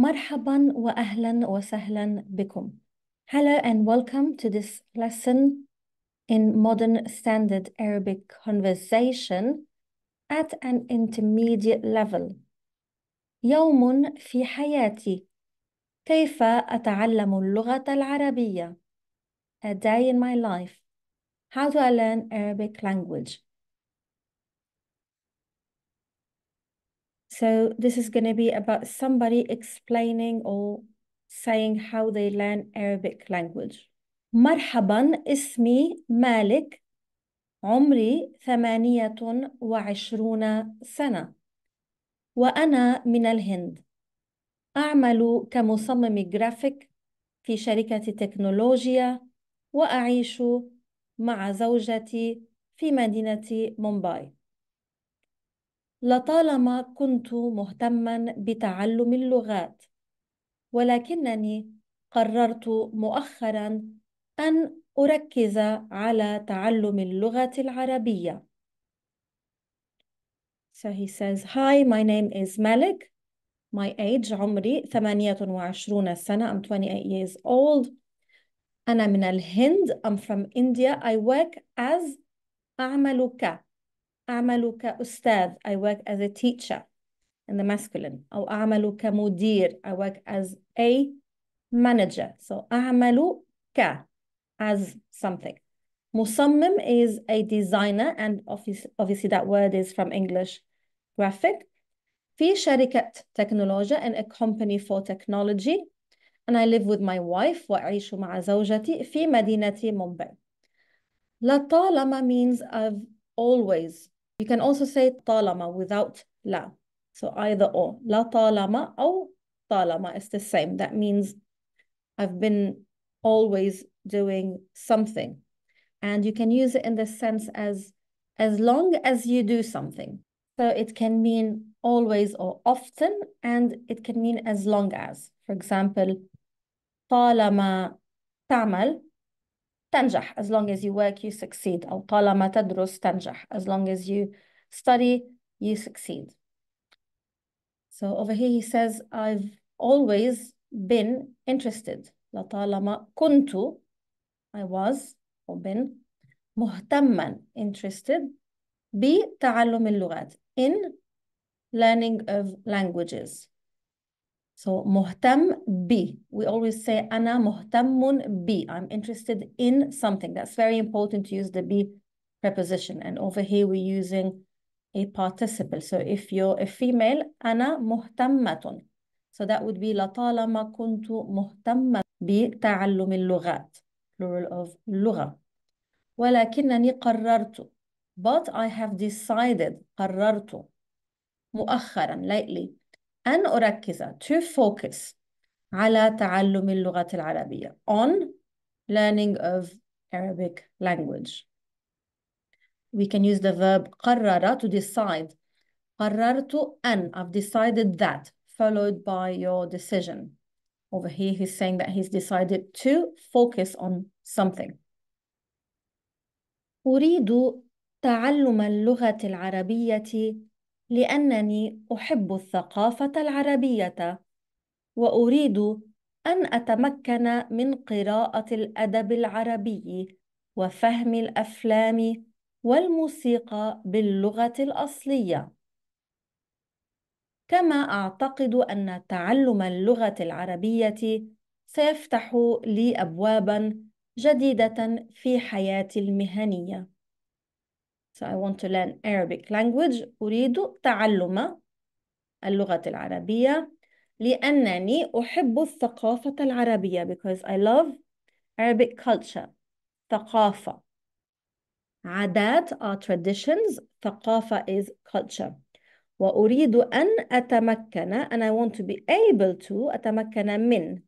مرحبا وأهلا وسهلا بكم. Hello and welcome to this lesson in Modern Standard Arabic Conversation at an intermediate level. يوم في حياتي كيف أتعلم اللغة العربية? A day in my life. How do I learn Arabic language? So this is going to be about somebody explaining or saying how they learn Arabic language. مرحبا اسمي مالك عمري ثمانية وعشرون سنة وأنا من الهند أعمل كمصمم جرافيك في شركة تكنولوجيا وأعيش مع زوجتي في مدينة مومباي لطالما كنت مهتما بتعلم اللغات ولكنني قررت مؤخرا ان اركز على تعلم اللغه العربيه So he says, Hi, my name is Malik. My age, عمري 28 سنة. I'm 28 years old. أنا من الهند. I'm from India. I work as أعمل ك أعمل كأستاذ I work as a teacher in the masculine أو I work as a manager so أعمل ك as something مصمم is a designer and obviously, obviously that word is from English graphic في شركة تكنولوجيا in a company for technology and I live with my wife وأعيش مع زوجتي في مدينة مومباي لطالما means I've always you can also say talama without la, So either or. la talama or talama is the same. That means I've been always doing something. And you can use it in the sense as as long as you do something. So it can mean always or often, and it can mean as long as. For example, talama tamal. تنجح as long as you work you succeed أو طالما تدرس تنجح as long as you study you succeed so over here he says I've always been interested لطالما كنت I was or been مهتما interested بتعلم اللغات in learning of languages so مهتم ب we always say أنا مهتم ب I'm interested in something that's very important to use the be preposition and over here we're using a participle so if you're a female أنا مهتمة so that would be لطالما كنت مهتمة بتعلم اللغات plural of لغة ولكنني قررت but I have decided قررت مؤخرا lately أن أركز to focus على تعلم اللغة العربية on learning of Arabic language. We can use the verb قرر to decide. قررت أن I've decided that followed by your decision. Over here, he's saying that he's decided to focus on something. أريد تعلم اللغة العربية لأنني أحب الثقافة العربية وأريد أن أتمكن من قراءة الأدب العربي وفهم الأفلام والموسيقى باللغة الأصلية. كما أعتقد أن تعلم اللغة العربية سيفتح لي أبوابًا جديدة في حياتي المهنية. So I want to learn Arabic language أريد تعلم اللغة العربية لأنني أحب الثقافة العربية because I love Arabic culture ثقافة عادات are traditions ثقافة is culture وأريد أن أتمكن and I want to be able to أتمكن من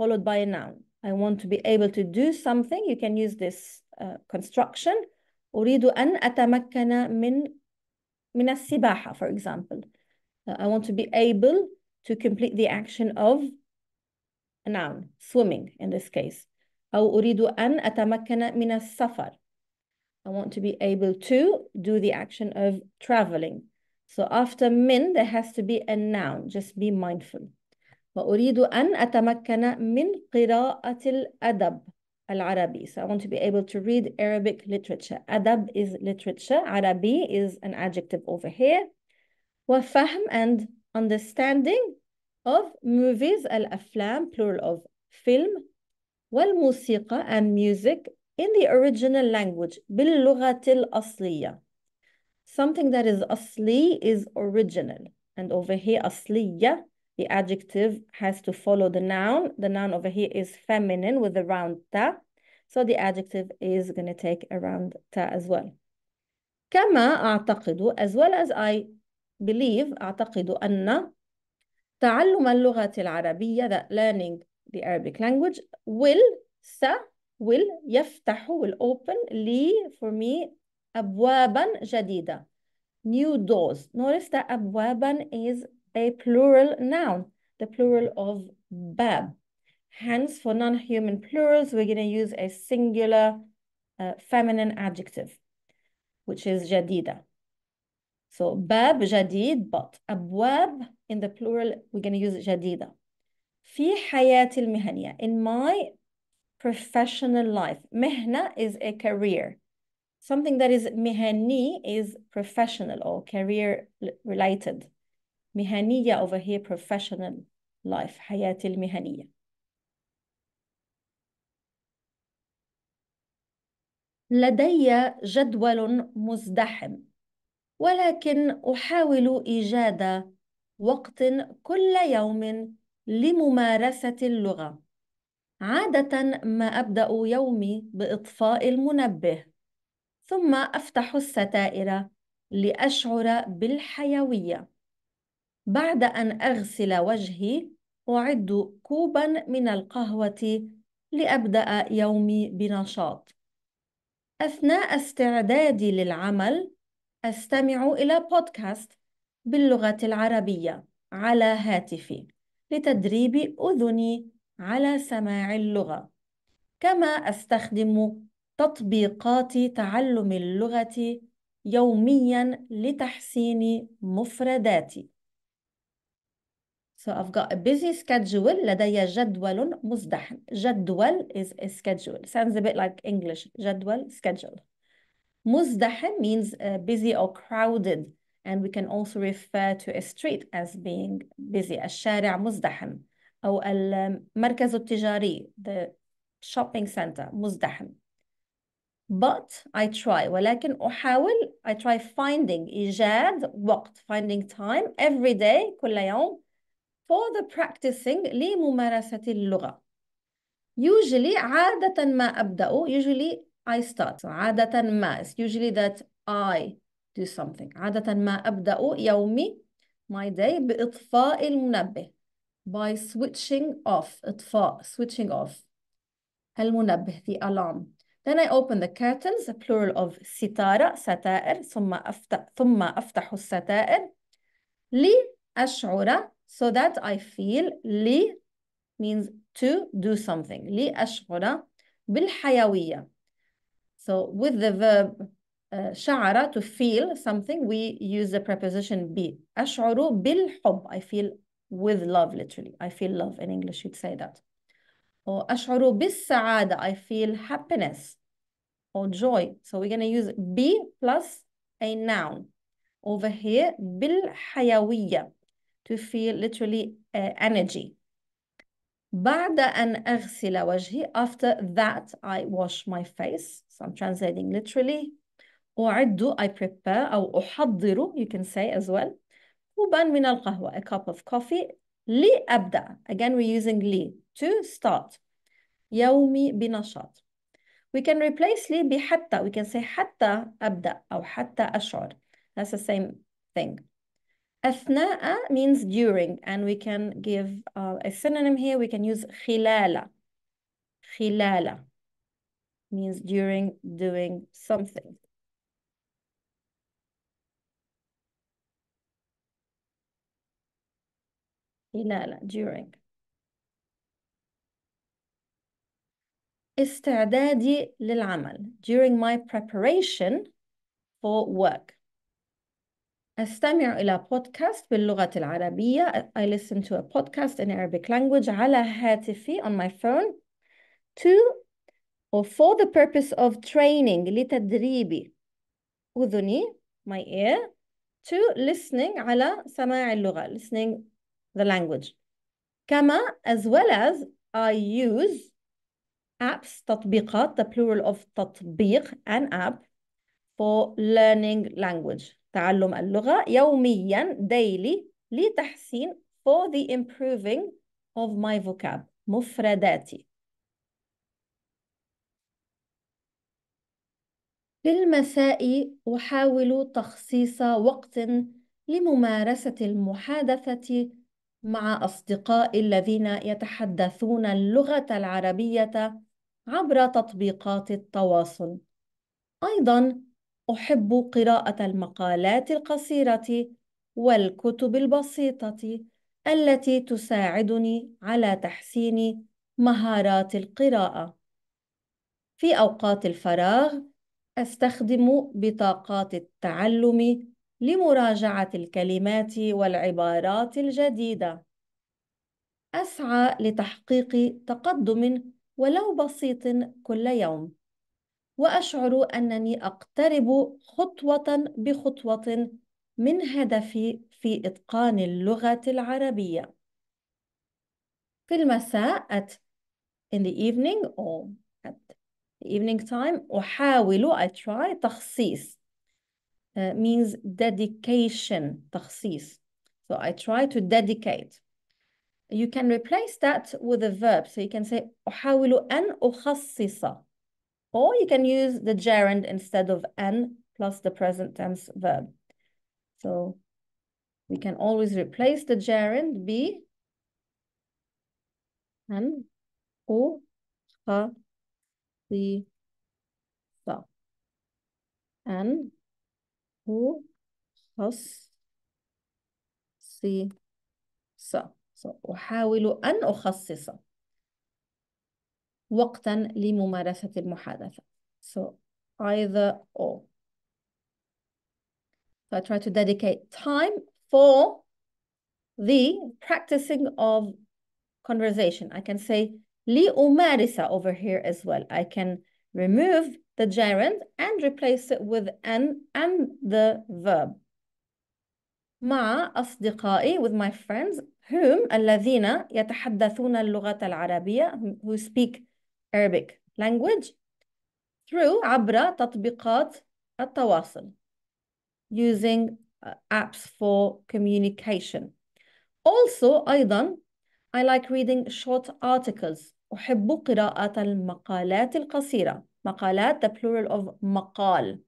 followed by a noun I want to be able to do something you can use this uh, construction أريد أن أتمكن من من السباحة for example uh, I want to be able to complete the action of a noun swimming in this case أو أريد أن أتمكن من السفر I want to be able to do the action of traveling so after من there has to be a noun just be mindful وأريد أن أتمكن من قراءة الأدب al-Arabi. So I want to be able to read Arabic literature. Adab is literature. Arabi is an adjective over here. Wafahm and understanding of movies, al-aflam, plural of film. Wal-musiqa and music in the original language. bil asliya. Something that is asli is original. And over here, asliya the adjective has to follow the noun. The noun over here is feminine with a round ta. So the adjective is going to take a round ta as well. كما أعتقد as well as I believe أعتقد أن تعلم اللغة العربية that learning the Arabic language will س will يفتح will open لي for me أبوابا جديدة new doors notice that أبوابا is a plural noun, the plural of bab. Hence, for non-human plurals, we're going to use a singular uh, feminine adjective, which is jadida. So bab, jadid, but. Abwab, in the plural, we're going to use jadida. في حياتي المهنية, in my professional life. Mehna is a career. Something that is mihani is professional or career related. مهنية over here professional life حياتي المهنية لدي جدول مزدحم ولكن أحاول إيجاد وقت كل يوم لممارسة اللغة عادة ما أبدأ يومي بإطفاء المنبه ثم أفتح الستائر لأشعر بالحيوية بعد أن أغسل وجهي أعد كوبا من القهوة لأبدأ يومي بنشاط. أثناء استعدادي للعمل أستمع إلى بودكاست باللغة العربية على هاتفي لتدريب أذني على سماع اللغة. كما أستخدم تطبيقات تعلم اللغة يوميا لتحسين مفرداتي. So I've got a busy schedule. لدي جدول مزدحم. جدول is a schedule. Sounds a bit like English. جدول, schedule. مزدحم means uh, busy or crowded. And we can also refer to a street as being busy. الشارع مزدحم. أو المركز التجاري. The shopping center. مزدحم. But I try. ولكن أحاول. I try finding. إيجاد وقت. Finding time. Every day. كل يوم. for the practicing لممارسة اللغة usually عادة ما أبدأ usually I start عادة ما it's usually that I do something عادة ما أبدأ يومي my day بإطفاء المنبه by switching off إطفاء switching off المنبه the alarm then I open the curtains the plural of ستارة ستائر ثم أفتح ثم أفتح الستائر لأشعر so that I feel li means to do something li لأشعر بالحيوية so with the verb uh, to feel something we use the preposition be أشعر بالحب I feel with love literally I feel love in English you'd say that or أشعر بالسعادة I feel happiness or joy so we're going to use bi plus a noun over here بالحيوية to feel literally uh, energy. بعد أن أغسل وجهي after that I wash my face so I'm translating literally أعد I prepare أو أحضر you can say as well كوبا من القهوة a cup of coffee أبدأ again we're using لي to start يومي بنشاط we can replace لي بحتى we can say حتى أبدأ أو حتى أشعر that's the same thing أثناء means during and we can give uh, a synonym here we can use خلال خلال means during doing something خلال during استعدادي للعمل during my preparation for work أستمع إلى بودكاست باللغة العربية. I listen to a podcast in Arabic language على هاتفي on my phone. To or for the purpose of training لتدريبي أذني my ear to listening على سماع اللغة listening the language كما as well as I use apps تطبيقات the plural of تطبيق an app for learning language تعلم اللغة يوميا daily لتحسين for the improving of my vocab مفرداتي في المساء أحاول تخصيص وقت لممارسة المحادثة مع أصدقائي الذين يتحدثون اللغة العربية عبر تطبيقات التواصل. أيضاً أحب قراءة المقالات القصيرة والكتب البسيطة التي تساعدني على تحسين مهارات القراءة. في أوقات الفراغ، أستخدم بطاقات التعلم لمراجعة الكلمات والعبارات الجديدة. أسعى لتحقيق تقدم ولو بسيط كل يوم. واشعر انني اقترب خطوه بخطوه من هدفي في اتقان اللغه العربيه في المساء at in the evening or at the evening time أحاول I try تخصيص uh, means dedication تخصيص so I try to dedicate you can replace that with a verb so you can say أحاول أن أخصص Or you can use the gerund instead of "n" plus the present tense verb. So we can always replace the gerund be sa" or the so si sa." so so أحاول أن أخصص وقتا لممارسة المحادثة so either or so I try to dedicate time for the practicing of conversation I can say لأمارس over here as well I can remove the gerund and replace it with an and the verb مع أصدقائي with my friends whom الذين يتحدثون اللغة العربية who speak Arabic language through عبر تطبيقات التواصل using uh, apps for communication. Also أيضا I like reading short articles. أحب قراءة المقالات القصيرة. مقالات the plural of مقال.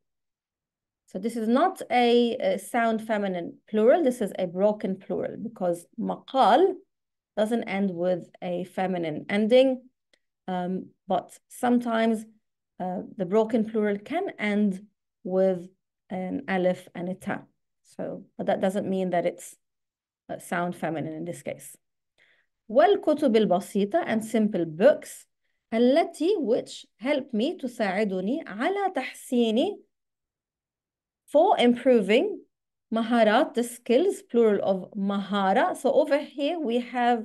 So this is not a, sound feminine plural. This is a broken plural because مقال doesn't end with a feminine ending. Um, but sometimes uh, the broken plural can end with an aleph and a ta. So, but that doesn't mean that it's a sound feminine in this case. Well, والكتب البسيطة and simple books التي which help me to تساعدني على تحسيني for improving مهارات the skills plural of مهارة so over here we have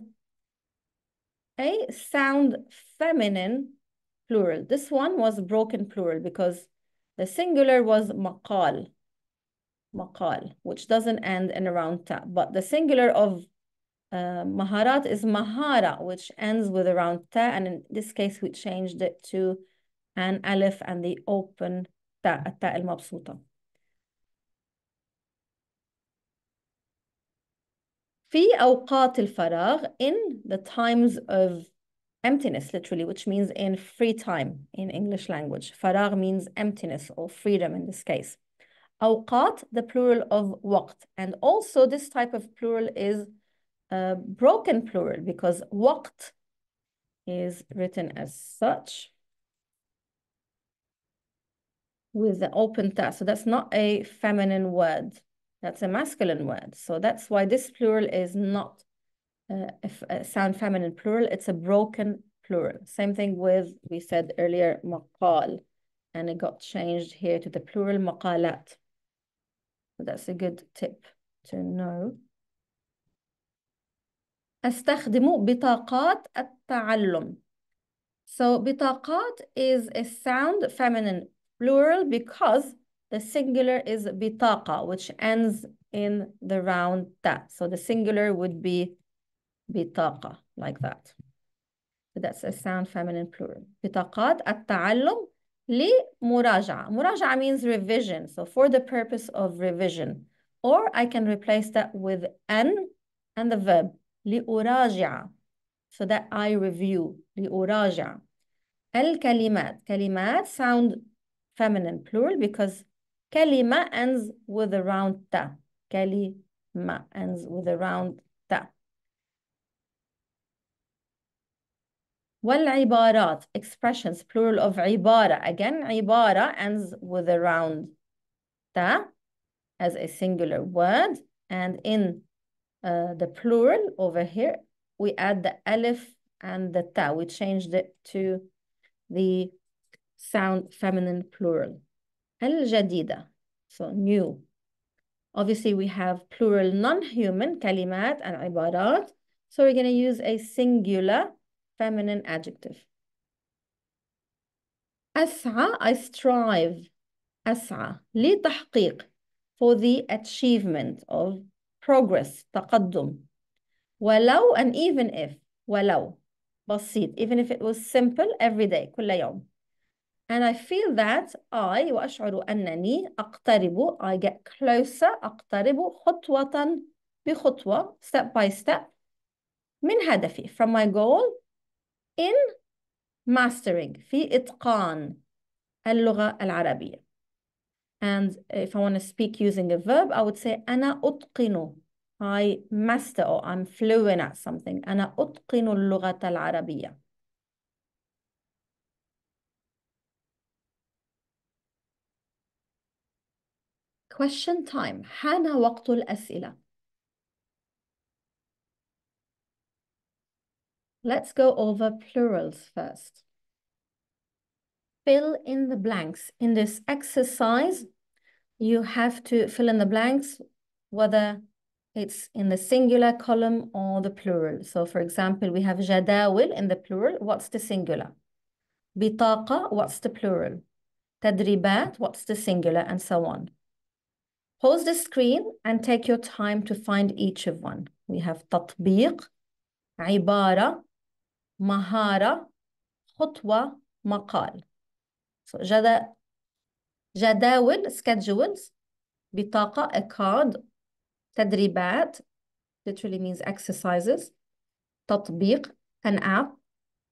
Okay, sound feminine plural. This one was broken plural because the singular was maqal, maqal, which doesn't end in a round ta. But the singular of uh, maharat is mahara, which ends with a round ta. And in this case, we changed it to an alif and the open ta, ta al mabsuta. في أوقات الفراغ in the times of emptiness literally which means in free time in English language فراغ means emptiness or freedom in this case أوقات the plural of وقت and also this type of plural is broken plural because وقت is written as such with the open ta so that's not a feminine word that's a masculine word. So that's why this plural is not uh, a sound feminine plural. It's a broken plural. Same thing with, we said earlier, maqal. And it got changed here to the plural maqalat. So that's a good tip to know. أستخدم بطاقات التعلم. So بطاقات is a sound feminine plural because the singular is bitaqa, which ends in the round ta. So the singular would be bitaqa, like that. So that's a sound feminine plural. Bitaqat at-ta'allum li muraja'a. Muraja'a means revision. So for the purpose of revision. Or I can replace that with an and the verb li uraja'a. So that I review, li uraja'a. Al-kalimat. Kalimat sound feminine plural because Kalima ends with a round ta. Kalima ends with a round ta. والعبارات expressions plural of عبارة again عبارة ends with a round ta as a singular word and in uh, the plural over here we add the alif and the ta we changed it to the sound feminine plural الجديدة so new obviously we have plural non-human كلمات and عبارات so we're going to use a singular feminine adjective أسعى I strive أسعى لتحقيق for the achievement of progress تقدم ولو and even if ولو بسيط even if it was simple every day كل يوم and I feel that I وأشعر أنني أقترب I get closer أقترب خطوة بخطوة step by step من هدفي from my goal in mastering في إتقان اللغة العربية and if I want to speak using a verb I would say أنا أتقن I master or I'm fluent at something أنا أتقن اللغة العربية Question time. حان وقت الأسئلة. Let's go over plurals first. Fill in the blanks. In this exercise, you have to fill in the blanks, whether it's in the singular column or the plural. So for example, we have جداول in the plural. What's the singular? بطاقة, what's the plural? تدريبات, what's the singular, and so on. Pause the screen and take your time to find each of one. We have تطبيق, عبارة, مهارة, خطوة, مقال. So جداول, schedules, بطاقة, a card, تدريبات, literally means exercises, تطبيق, an app,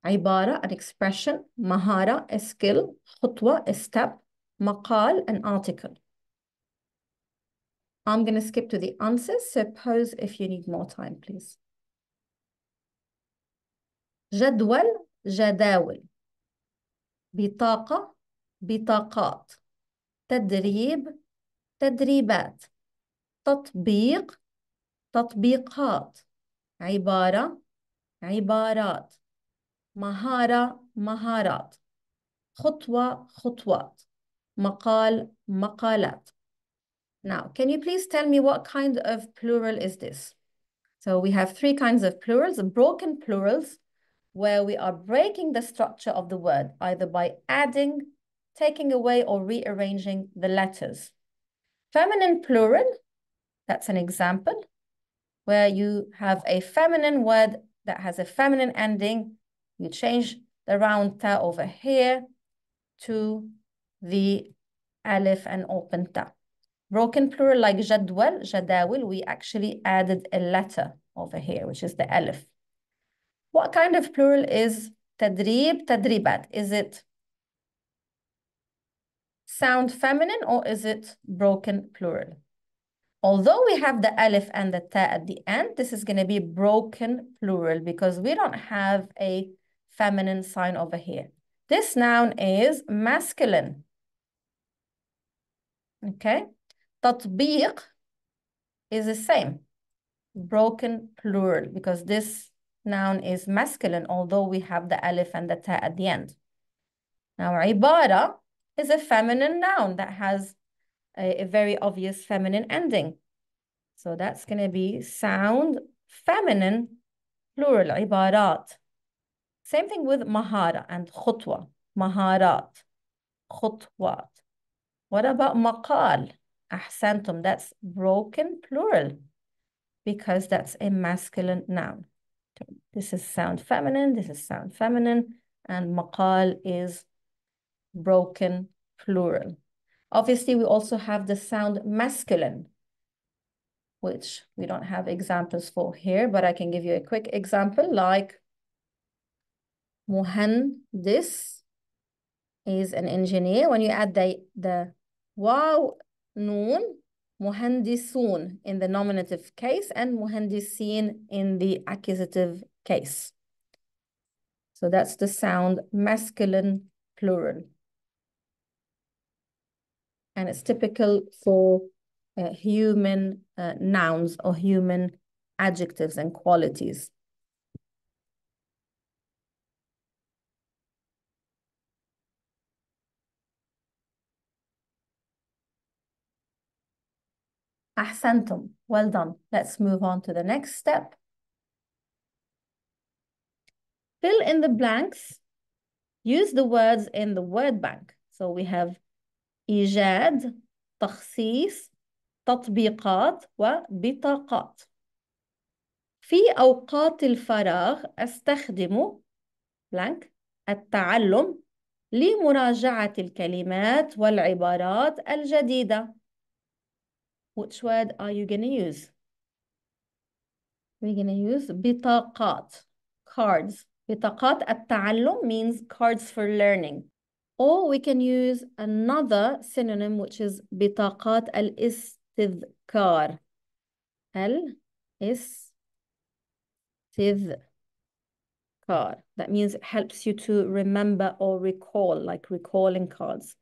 عبارة, an expression, مهارة, a skill, خطوة, a step, مقال, an article. I'm going to skip to the answers. So pause if you need more time, please. جدول جداول بطاقة بطاقات تدريب تدريبات تطبيق تطبيقات عبارة عبارات مهارة مهارات خطوة خطوات مقال مقالات Now, can you please tell me what kind of plural is this? So we have three kinds of plurals, broken plurals, where we are breaking the structure of the word, either by adding, taking away, or rearranging the letters. Feminine plural, that's an example, where you have a feminine word that has a feminine ending. You change the round ta over here to the alif and open ta broken plural like jadwal, jadawil, we actually added a letter over here, which is the alif. What kind of plural is tadrib, tadribat? Is it sound feminine or is it broken plural? Although we have the alif and the ta at the end, this is going to be broken plural because we don't have a feminine sign over here. This noun is masculine. Okay tatbiq is the same, broken plural, because this noun is masculine, although we have the alif and the ta at the end. Now, ibara is a feminine noun that has a, a very obvious feminine ending. So that's going to be sound feminine plural, ibarat. Same thing with mahara and khutwa, maharat, khutwat. What about maqal? ahsantum, that's broken plural because that's a masculine noun. This is sound feminine, this is sound feminine, and maqal is broken plural. Obviously, we also have the sound masculine, which we don't have examples for here, but I can give you a quick example like This is an engineer. When you add the, the wow noon, muhandisun in the nominative case and muhandisin in the accusative case. So that's the sound masculine plural. And it's typical for uh, human uh, nouns or human adjectives and qualities. أحسنتم. Well done. Let's move on to the next step. Fill in the blanks. Use the words in the word bank. So we have إيجاد, تخصيص, تطبيقات وبطاقات. في أوقات الفراغ أستخدم blank التعلم لمراجعة الكلمات والعبارات الجديدة. Which word are you going to use? We're going to use bitaqat, cards. Bitaqat at-ta'allum means cards for learning. Or we can use another synonym, which is bitaqat al-istidhkar. Al-istidhkar. That means it helps you to remember or recall, like recalling cards.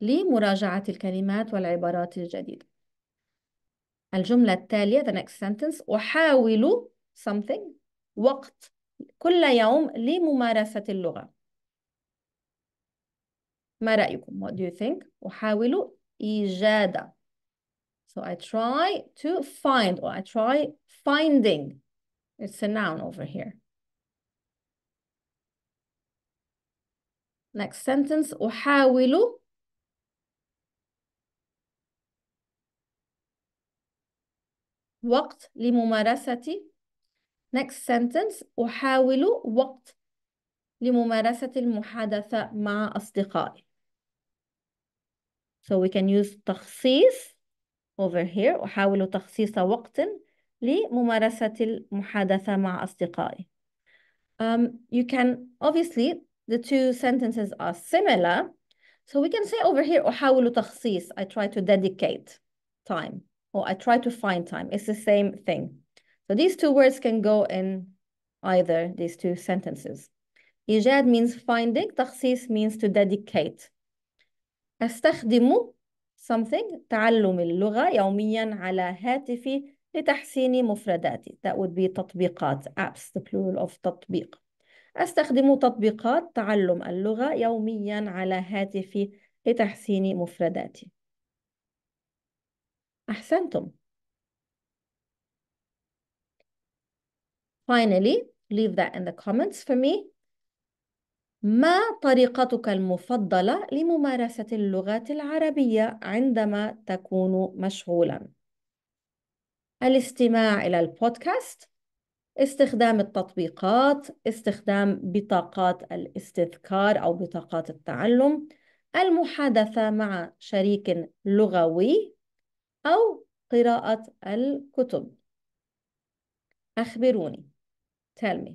لمراجعة الكلمات والعبارات الجديدة الجملة التالية the next sentence أحاول something وقت كل يوم لممارسة اللغة ما رأيكم what do you think أحاول إيجاد so I try to find or I try finding it's a noun over here next sentence أحاول وقت لممارسة next sentence أحاول وقت لممارسة المحادثة مع أصدقائي so we can use تخصيص over here أحاول تخصيص وقت لممارسة المحادثة مع أصدقائي um, you can obviously the two sentences are similar so we can say over here أحاول تخصيص I try to dedicate time or I try to find time. It's the same thing. So these two words can go in either these two sentences. إيجاد means finding, تخصيص means to dedicate. أستخدم something تعلم اللغة يوميا على هاتفي لتحسين مفرداتي. That would be تطبيقات, apps, the plural of تطبيق. أستخدم تطبيقات تعلم اللغة يوميا على هاتفي لتحسين مفرداتي. أحسنتم Finally, leave that in the comments for me. ما طريقتك المفضلة لممارسة اللغات العربية عندما تكون مشغولا؟ الاستماع إلى البودكاست، استخدام التطبيقات، استخدام بطاقات الاستذكار أو بطاقات التعلم، المحادثة مع شريك لغوي أو قراءة الكتب أخبروني tell me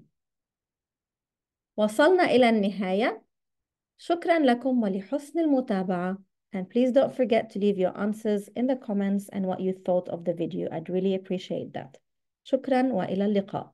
وصلنا إلى النهاية شكرا لكم ولحسن المتابعة and please don't forget to leave your answers in the comments and what you thought of the video I'd really appreciate that شكرا وإلى اللقاء